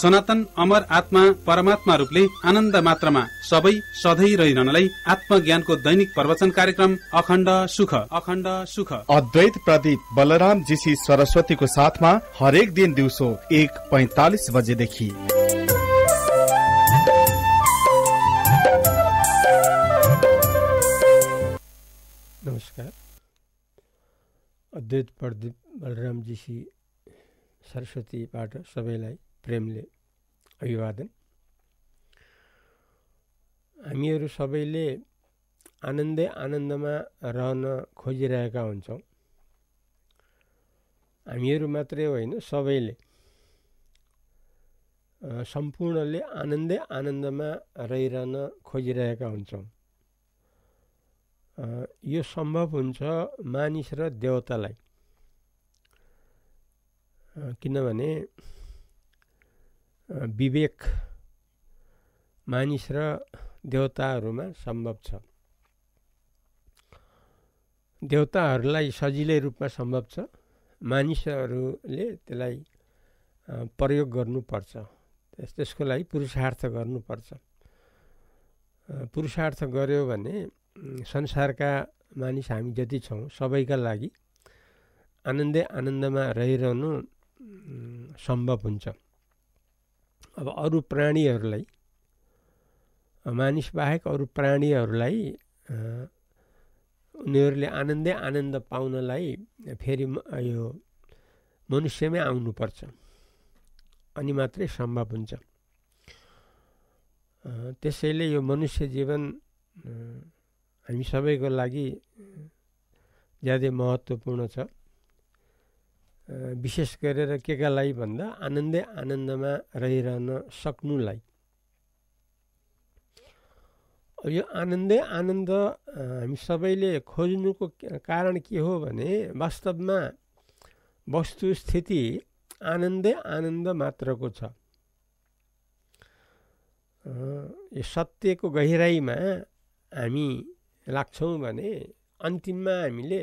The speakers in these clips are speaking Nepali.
सनातन अमर आत्मा परमात्मा रूपले आनन्द मात्रामा सबै सधैँ रहिरहनलाई आत्मज्ञानको दैनिक प्रवचन कार्यक्रम अखण्ड सुख अखण्ड सुख अद्वैत प्रदीप बलराम जीसी सरस्वतीको साथमा हरेक दिन दिउँसो एक पैतालिस बजेदेखि नमस्कार अद्वैत प्रदीप बलराम जीसी सरस्वतीबाट सबैलाई प्रेमले अभिवादन हामीहरू सबैले आनन्दै आनन्दमा रहन खोजिरहेका हुन्छौँ हामीहरू मात्रै होइन सबैले सम्पूर्णले आनन्दै आनन्दमा रहिरहन खोजिरहेका हुन्छौँ यो सम्भव हुन्छ मानिस र देवतालाई किनभने विवेक मानिस र देवताहरूमा सम्भव छ देवताहरूलाई सजिलै रूपमा सम्भव छ मानिसहरूले त्यसलाई प्रयोग गर्नुपर्छ त्यस त्यसको लागि पुरुषार्थ गर्नुपर्छ पुरुषार्थ गऱ्यो भने संसारका मानिस हामी जति छौँ सबैका लागि आनन्दै आनन्दमा रहिरहनु सम्भव हुन्छ अब अरू प्राणीहरूलाई बाहेक अरू प्राणीहरूलाई उनीहरूले आनन्दै आनन्द पाउनलाई फेरि यो मनुष्यमै आउनुपर्छ अनि मात्रै सम्भव हुन्छ त्यसैले यो मनुष्य जीवन हामी सबैको लागि ज्यादै महत्त्वपूर्ण छ विशेष गरेर के लागि भन्दा आनन्दै आनन्दमा रहिरहन सक्नुलाई यो आनन्दै आनन्द हामी सबैले खोज्नुको कारण के हो भने वास्तवमा स्थिति आनन्दै आनन्द मात्रको छ यो सत्यको गहिराइमा हामी लाग्छौँ भने अन्तिममा हामीले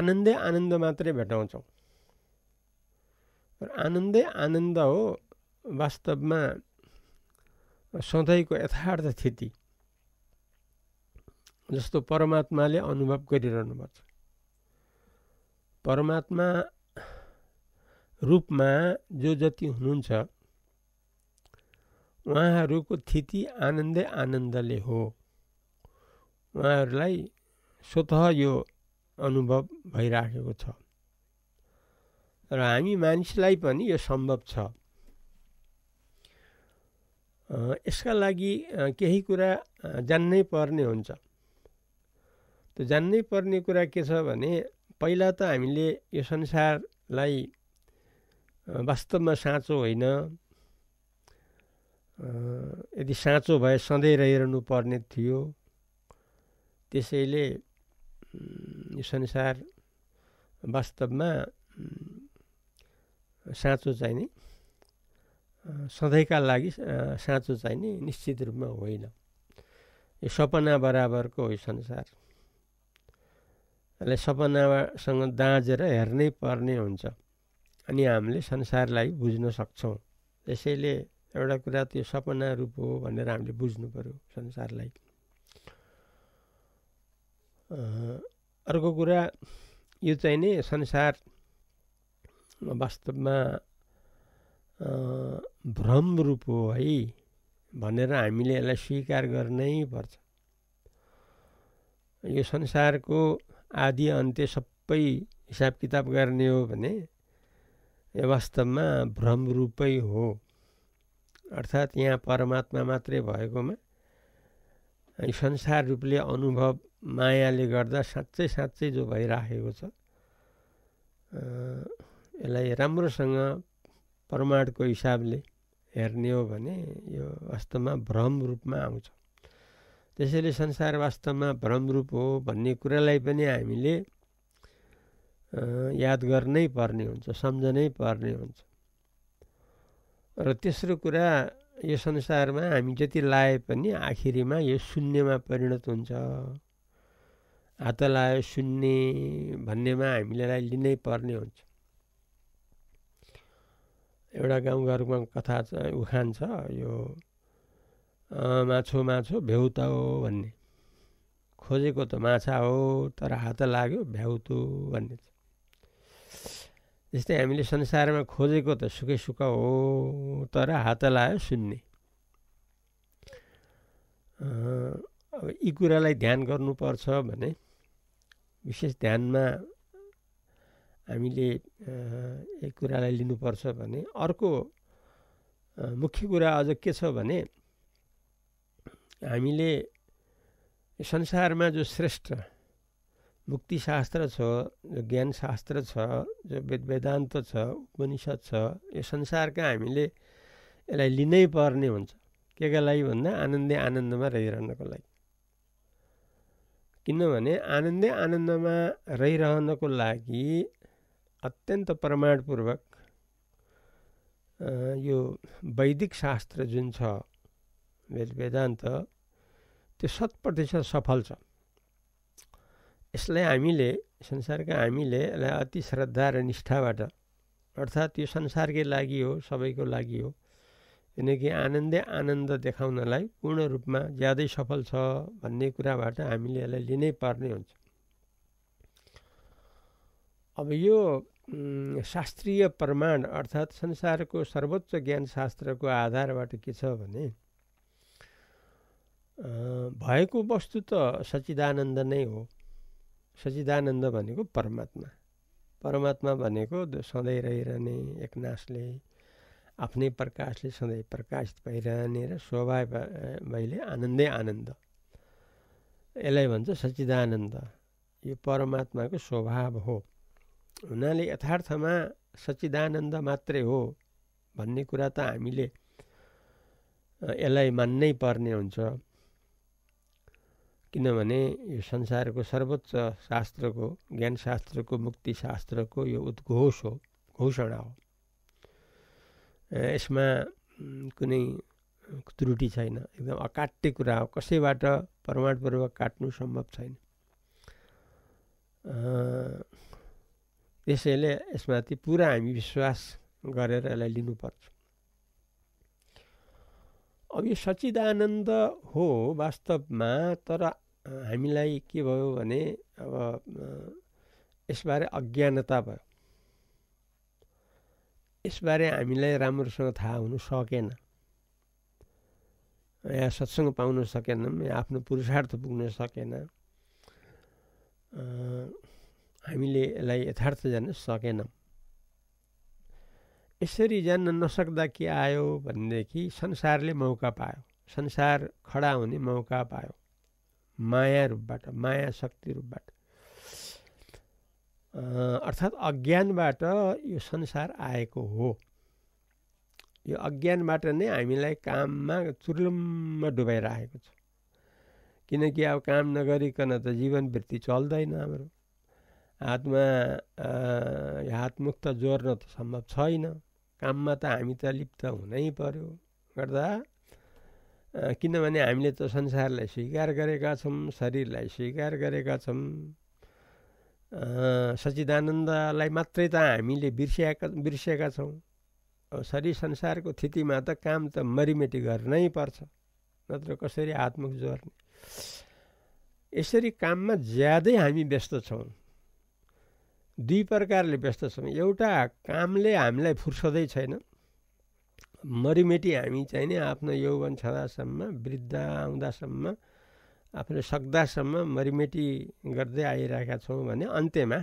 आनन्दै आनन्द मात्रै भेटाउँछौँ र आनन्दै आनन्द हो वास्तवमा सधैँको यथार्थ स्थिति जस्तो परमात्माले अनुभव गरिरहनुपर्छ परमात्मा रूपमा जो जति हुनुहुन्छ उहाँहरूको स्थिति आनन्दै आनन्दले हो उहाँहरूलाई स्वत यो अनुभव भइराखेको छ र हामी मानिसलाई पनि यो सम्भव छ यसका लागि केही कुरा जान्नै पर्ने हुन्छ त्यो जान्नै पर्ने कुरा के छ भने पहिला त हामीले यो संसारलाई वास्तवमा साँचो होइन यदि साँचो भए सधैँ रहिरहनु पर्ने थियो त्यसैले यो संसार वास्तवमा साँचो नि सधैँका लागि साँचो चाहिने निश्चित रूपमा होइन यो सपना बराबरको हो संसार यसलाई सपनासँग दाँजेर हेर्नै पर्ने हुन्छ अनि हामीले संसारलाई बुझ्न सक्छौँ त्यसैले एउटा कुरा त्यो सपना रूप हो भनेर हामीले बुझ्नु पऱ्यो संसारलाई अर्को कुरा यो चाहिँ नि संसार वास्तवमा भ्रम रूप हो है भनेर हामीले यसलाई स्वीकार गर्नै पर्छ यो संसारको आदि अन्त्य सबै हिसाब किताब गर्ने हो भने यो वास्तवमा भ्रम रूपै हो अर्थात् यहाँ परमात्मा मात्रै भएकोमा संसार रूपले अनुभव मायाले गर्दा साँच्चै साँच्चै जो भइराखेको छ यसलाई राम्रोसँग प्रमाणको हिसाबले हेर्ने हो भने यो वास्तवमा भ्रम रूपमा आउँछ त्यसैले संसार वास्तवमा भ्रम रूप हो भन्ने कुरालाई पनि हामीले याद गर्नै पर्ने हुन्छ सम्झनै पर्ने हुन्छ र तेस्रो कुरा यो संसारमा हामी जति लाए पनि आखिरीमा यो शून्यमा परिणत हुन्छ हात लायो शून्य भन्नेमा हामीले लिनै पर्ने हुन्छ एउटा गाउँघरमा कथा छ उखान छ यो माछो माछो भ्याउता हो भन्ने खोजेको त माछा हो तर हात लाग्यो भ्याउतु भन्ने छ जस्तै हामीले संसारमा खोजेको त सुखै सुख हो तर हात लायो सुन्ने अब यी कुरालाई ध्यान गर्नुपर्छ भने विशेष ध्यानमा हामीले एक कुरालाई लिनुपर्छ भने अर्को मुख्य कुरा अझ के छ भने हामीले संसारमा जो श्रेष्ठ मुक्तिशास्त्र छ जो ज्ञानशास्त्र छ जो वेद वेदान्त छ उपनिषद छ यो संसारका हामीले यसलाई लिनै पर्ने हुन्छ के का लागि भन्दा आनन्दै आनन्दमा रहिरहनको लागि किनभने आनन्दै आनन्दमा रहिरहनको लागि अत्यन्त प्रमाणपूर्वक यो वैदिक शास्त्र जुन छ वेद वेदान्त त्यो शत प्रतिशत सफल छ यसलाई हामीले संसारका हामीले यसलाई अति श्रद्धा र निष्ठाबाट अर्थात् यो संसारकै लागि हो सबैको लागि हो किनकि आनन्दै आनन्द देखाउनलाई पूर्ण रूपमा ज्यादै सफल छ भन्ने कुराबाट हामीले यसलाई लिनै पर्ने हुन्छ अब यो शास्त्रीय प्रमाण अर्थात् संसारको सर्वोच्च ज्ञान शास्त्रको आधारबाट के छ भने भएको वस्तु त सचिदानन्द नै हो सचिदानन्द भनेको परमात्मा परमात्मा भनेको सधैँ रहिरहने एकनाशले आफ्नै प्रकाशले सधैँ प्रकाशित भइरहने र स्वभाव भैले आनन्दै आनन्द यसलाई भन्छ सचिदानन्द यो परमात्माको स्वभाव हो हुनाले यथार्थमा सचिदानन्द मात्रै हो भन्ने कुरा त हामीले यसलाई मान्नै पर्ने हुन्छ किनभने यो संसारको सर्वोच्च शास्त्रको ज्ञानशास्त्रको मुक्तिशास्त्रको यो उद्घोष हो घोषणा हो यसमा कुनै त्रुटि छैन एकदम अकाट्य कुरा हो कसैबाट प्रमाणपूर्वक काट्नु सम्भव छैन त्यसैले यसमाथि पुरा हामी विश्वास गरेर यसलाई लिनुपर्छ अब यो सचिदानन्द हो वास्तवमा तर हामीलाई के भयो भने अब यसबारे अज्ञानता भयो यसबारे हामीलाई राम्रोसँग थाहा हुनु सकेन यहाँ सत्सङ्ग पाउन सकेनौँ या आफ्नो पुरुषार्थ पुग्न सकेन हामीले यसलाई यथार्थ जान्न सकेनौँ यसरी जान्न नसक्दा के आयो भनेदेखि संसारले मौका पायो संसार खडा हुने मौका पायो माया रूपबाट माया शक्ति रूपबाट अर्थात् अज्ञानबाट यो संसार आएको हो यो अज्ञानबाट नै हामीलाई काममा चुर्लुम्मा डुबाइराखेको छ किनकि अब काम नगरिकन त जीवन वृत्ति चल्दैन हाम्रो हातमा हातमुख त जोड्न त सम्भव छैन काममा त हामी त लिप्त हुनै पर्यो गर्दा किनभने हामीले त संसारलाई स्वीकार गरेका छौँ शरीरलाई स्वीकार गरेका छौँ सचिदानन्दलाई मात्रै त हामीले बिर्सिएका बिर्सिएका छौँ शरीर संसारको स्थितिमा त काम त मरिमेटी गर्नै पर्छ नत्र कसरी आत्मक जोर्ने यसरी काममा ज्यादै हामी व्यस्त छौँ दुई प्रकारले व्यस्त छौँ एउटा कामले हामीलाई फुर्सदै छैन मरिमेटी हामी चाहिँ नि आफ्नो यौवन छँदासम्म वृद्ध आउँदासम्म आफूले सक्दासम्म मरिमेटी गर्दै आइरहेका छौँ भने अन्त्यमा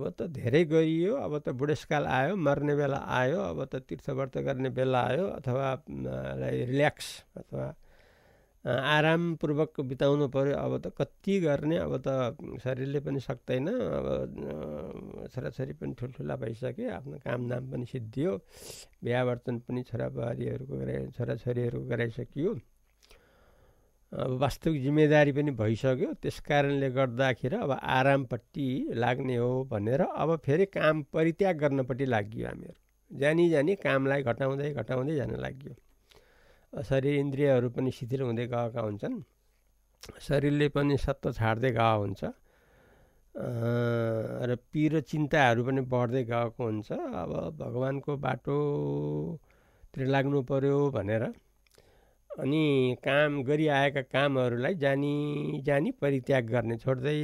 अब त धेरै गरियो अब त बुढेसकाल आयो मर्ने बेला आयो अब त तीर्थव्रत गर्ने बेला आयो अथवा रिल्याक्स अथवा आरामपूर्वक बिताउनु पऱ्यो अब त कति गर्ने अब त शरीरले पनि सक्दैन अब छोराछोरी पनि ठुल्ठुला भइसक्यो आफ्नो कामधाम पनि सिद्धियो बिहावर्तन पनि छोराबुहारीहरूको गराइ छोराछोरीहरूको गराइसकियो अब वास्तविक जिम्मेदारी पनि भइसक्यो त्यस कारणले गर्दाखेरि अब आरामपट्टि लाग्ने हो भनेर अब फेरि काम परित्याग गर्नपट्टि लाग्यो हामीहरू जानी जानी कामलाई घटाउँदै घटाउँदै जान लाग्यो शरीर इन्द्रियहरू पनि शिथिल हुँदै गएका हुन्छन् शरीरले पनि सत्त छाड्दै गएको हुन्छ र पिरो चिन्ताहरू पनि बढ्दै गएको हुन्छ अब भगवान्को बाटोतिर लाग्नु पऱ्यो भनेर अनि काम गरिआएका कामहरूलाई जानी जानी परित्याग गर्ने छोड्दै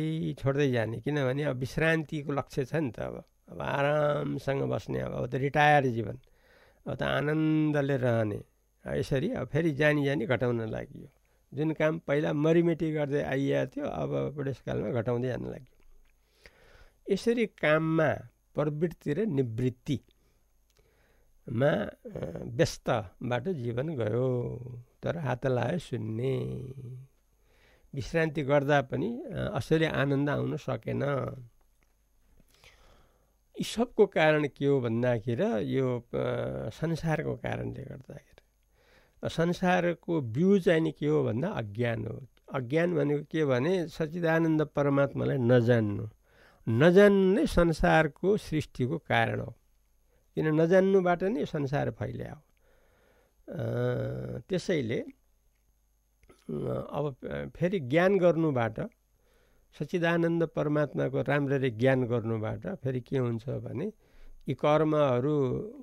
छोड्दै जाने किनभने अब विश्रान्तिको लक्ष्य छ नि त अब अब आरामसँग बस्ने अब त रिटायर जीवन अब त आनन्दले रहने यसरी अब फेरि जानी जानी घटाउन लाग्यो जुन काम पहिला मरिमेटी गर्दै आइएको थियो अब बुढेसकालमा घटाउँदै जान लाग्यो यसरी काममा प्रवृत्ति र निवृत्तिमा व्यस्तबाट जीवन गयो तर हात लायो सुन्ने विश्रान्ति गर्दा पनि असली आनन्द आउन सकेन यी सबको कारण के हो भन्दाखेरि यो संसारको कारणले गर्दाखेरि संसारको बिउ चाहिँ के हो भन्दा अज्ञान हो अज्ञान भनेको के भने सच्चिदानन्द परमात्मालाई नजान्नु नजान्नु नै संसारको सृष्टिको कारण हो किन नजान्नुबाट नै संसार हो त्यसैले अब फेरि ज्ञान गर्नुबाट सच्चिदानन्द परमात्माको राम्ररी ज्ञान गर्नुबाट फेरि के हुन्छ भने यी कर्महरू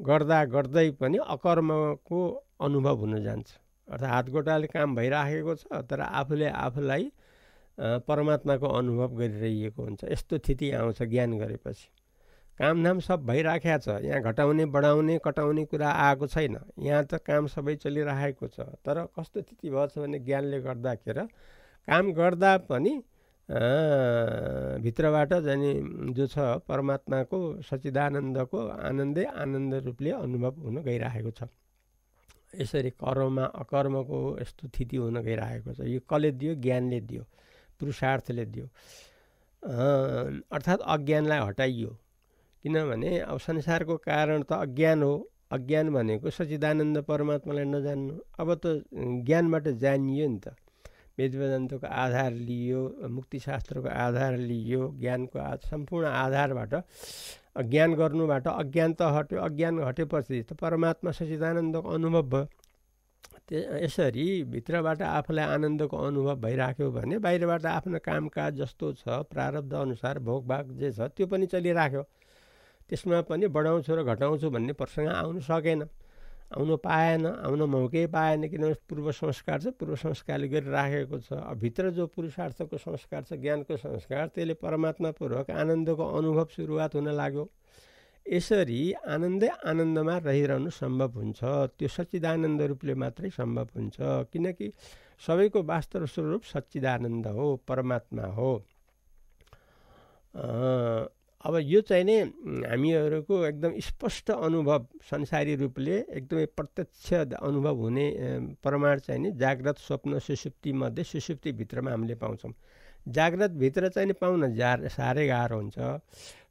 गर्दा गर्दै पनि अकर्मको अनुभव हुन जान्छ अर्थात् हात गोटाले काम भइराखेको छ तर आफूले आफूलाई परमात्माको अनुभव गरिरहेको हुन्छ यस्तो स्थिति आउँछ ज्ञान गरेपछि कामधाम सब भइराखेको छ यहाँ घटाउने बढाउने कटाउने कुरा आएको छैन यहाँ त काम सबै चलिरहेको छ तर कस्तो स्थिति भएछ भने ज्ञानले गर्दाखेरि काम गर्दा पनि भित्रबाट जाने जो छ परमात्माको सचिदानन्दको आनन्दै आनन्द रूपले अनुभव हुन गइरहेको छ यसरी कर्ममा अकर्मको यस्तो स्थिति हुन गइरहेको छ यो कसले दियो ज्ञानले दियो पुरुषार्थले दियो अर्थात् अज्ञानलाई हटाइयो किनभने अब संसारको कारण त अज्ञान हो अज्ञान भनेको सचिदानन्द परमात्मालाई नजान्नु अब त ज्ञानबाट जानियो नि त वेदवेदान्तको आधार लिइयो मुक्तिशास्त्रको आधार लियो ज्ञानको आ सम्पूर्ण आधारबाट अज्ञान गर्नुबाट अज्ञान त हट्यो अज्ञान हटेपछि त परमात्मा सचिदानन्दको अनुभव भयो यसरी भित्रबाट आफूलाई आनन्दको अनुभव भइराख्यो भने बाहिरबाट आफ्नो कामकाज जस्तो छ प्रारब्ध अनुसार भोगभाग जे छ त्यो पनि चलिराख्यो त्यसमा पनि बढाउँछु र घटाउँछु भन्ने प्रसङ्ग आउनु सकेन आउन पाएन आउन मौकै पाएन किनभने पूर्व संस्कार छ पूर्व संस्कारले गरिराखेको छ भित्र जो पुरुषार्थको संस्कार छ ज्ञानको संस्कार त्यसले परमात्मापूर्वक आनन्दको अनुभव सुरुवात हुन लाग्यो यसरी आनन्दै आनन्दमा रहिरहनु सम्भव हुन्छ त्यो सच्चिदानन्द रूपले मात्रै सम्भव हुन्छ किनकि सबैको वास्तव स्वरूप सच्चिदानन्द हो परमात्मा हो अब यो चाहिँ नै हामीहरूको एकदम स्पष्ट अनुभव संसारी रूपले एकदमै प्रत्यक्ष अनुभव हुने प्रमाण चाहिँ नि जाग्रत स्वप्न सुसुप्तिमध्ये सुसुप्तिभित्रमा हामीले पाउँछौँ जाग्रतभित्र चाहिँ नि पाउन जा साह्रै गाह्रो हुन्छ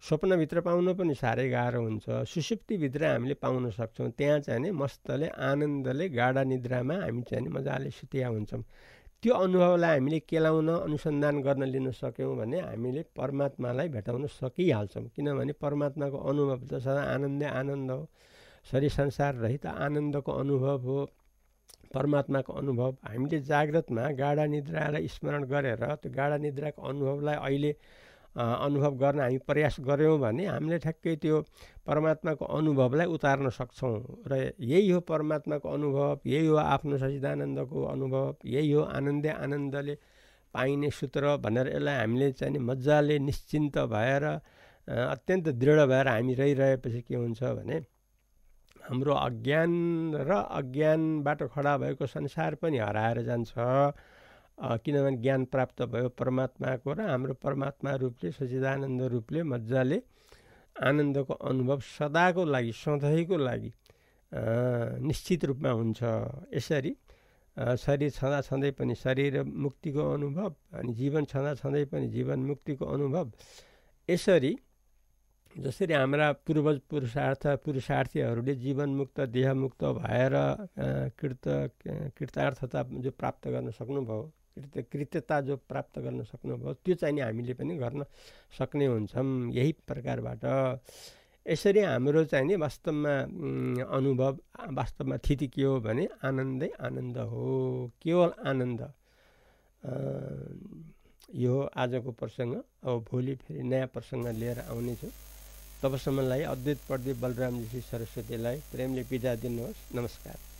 स्वप्नभित्र पाउन पनि साह्रै गाह्रो हुन्छ सुसुप्तिभित्र हामीले पाउन सक्छौँ त्यहाँ चाहिँ नि मस्तले आनन्दले गाढा निद्रामा हामी चाहिँ नि मजाले सुतिया हुन्छौँ त्यो अनुभवलाई हामीले केलाउन अनुसन्धान गर्न लिन सक्यौँ भने हामीले परमात्मालाई भेटाउन सकिहाल्छौँ किनभने परमात्माको अनुभव त सदा आनन्दै आनन्द हो शरीर संसार रहित आनन्दको अनुभव हो परमात्माको अनुभव हामीले जाग्रतमा गाढा निद्रालाई स्मरण गरेर त्यो गाढा निद्राको अनुभवलाई अहिले अनुभव गर्न हामी प्रयास गऱ्यौँ भने हामीले ठ्याक्कै त्यो परमात्माको अनुभवलाई उतार्न सक्छौँ र यही हो परमात्माको अनुभव यही हो आफ्नो सचिदानन्दको अनुभव यही हो आनन्दे आनन्दले पाइने सूत्र भनेर यसलाई हामीले चाहिँ मजाले निश्चिन्त भएर अत्यन्त दृढ भएर हामी रहिरहेपछि के हुन्छ भने हाम्रो अज्ञान र अज्ञानबाट खडा भएको संसार पनि हराएर जान्छ किनभने ज्ञान प्राप्त भयो परमात्माको र हाम्रो परमात्मा रूपले सचिदानन्द रूपले मजाले आनन्दको अनुभव सदाको लागि सधैँको लागि निश्चित रूपमा हुन्छ यसरी शरीर छँदा छँदै पनि शरीर मुक्तिको अनुभव अनि जीवन छँदा छँदै पनि जीवन मुक्तिको अनुभव यसरी जसरी हाम्रा पूर्वज पुरुषार्थ पुरुषार्थीहरूले जीवनमुक्त देहमुक्त भएर कृत कृतार्थता जो प्राप्त गर्न सक्नुभयो कृत्य कृत्यता जो प्राप्त गर्न सक्नुभयो त्यो चाहिँ नि हामीले पनि गर्न सक्ने हुन्छौँ यही प्रकारबाट यसरी हाम्रो चाहिँ नि वास्तवमा अनुभव वास्तवमा थिति के हो भने आनन्दै आनन्द हो केवल आनन्द यो आजको प्रसङ्ग अब भोलि फेरि नयाँ प्रसङ्ग लिएर आउनेछु तबसम्मलाई अद्वैत प्रदीप बलरामजी सरस्वतीलाई प्रेमले बिदा दिनुहोस् नमस्कार